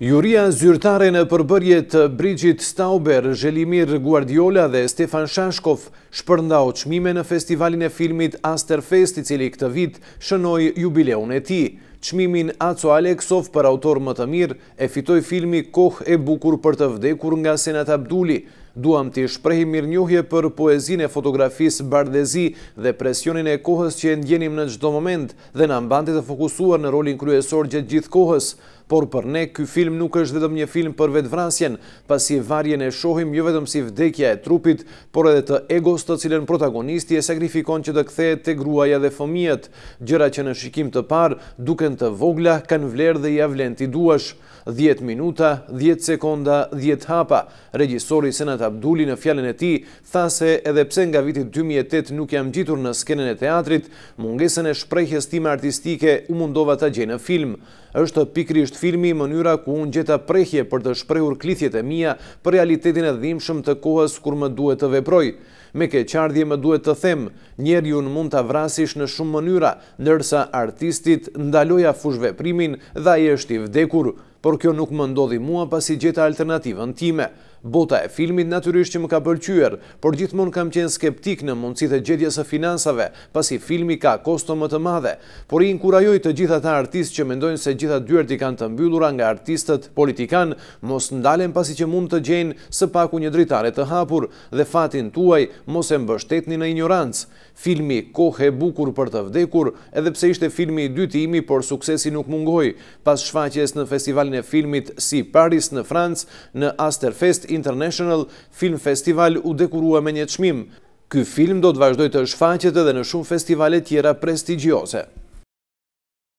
Juria zyrtare në përbërje të Stauber, Zhelimir Guardiola dhe Stefan Shashkov shpërndao qmime në festivalin e filmit Asterfest, i cili këtë vit shënoj jubileun e ti. Qmimin Aco Aleksov për autor më të mirë e fitoj filmi Koh e Bukur për të vdekur nga Senat Abduli, duam të shprehim mirënjohje për poezinë e fotografisë Bardhezi dhe presionin e kohës që e ndjenim në çdo moment dhe na mbante të fokusuar në rolin kryesor gjatë gjithë kohës, por për ne ky film nuk është vetëm një film për vetvrasjen, pasi varjen e shohim jo vetëm si vdekja e trupit, por edhe të egos të cilën protagonisti e sakrifikon që të kthehet te gruaja dhe fëmijët, gjëra që në shikim të parë duken të vogla, kanë vlerë dhe ja vlen ti duash. 10 minuta, 10 sekonda, 10 hapa. Regjisori Senata Abduli në fjallin e ti, tha se edhe pse nga vitit 2008 nuk jam gjitur në skenën e teatrit, mungesën e shprejhjes time artistike u mundova të gjenë film. Êshtë pikrisht filmi i mënyra ku unë gjeta prejhje për të shprejhur klithjet e mija për realitetin e dhimshëm të kohës kur më duhet të veproj. Me ke qardje më duhet të them, njerë ju në mund të vrasish në shumë mënyra, nërsa artistit ndaloja fushve primin dhe e është i vdekur por kjo nuk më ndodhi mua pasi gjeta alternativën time. Bota e filmit natyrisht që më ka pëlqyer, por gjithmonë kam qenë skeptik në mundësitë e gjetjes së financave, pasi filmi ka kosto më të madhe. Por i inkurajoj të gjithë ata artistë që mendojnë se gjitha dyert kanë të mbyllura nga artistët politikan, mos ndalen pasi që mund të gjejnë së paku një dritare të hapur dhe fatin tuaj mos e mbështetni në ignorancë. Filmi Kohë e bukur për të vdekur, edhe pse ishte filmi i dytë i por suksesi nuk mungoi pas shfaqjes në festival festivalin e filmit si Paris në Francë në Asterfest International Film Festival u dekurua me një qmim. Ky film do të vazhdoj të shfaqet edhe në shumë festivalet tjera prestigjose.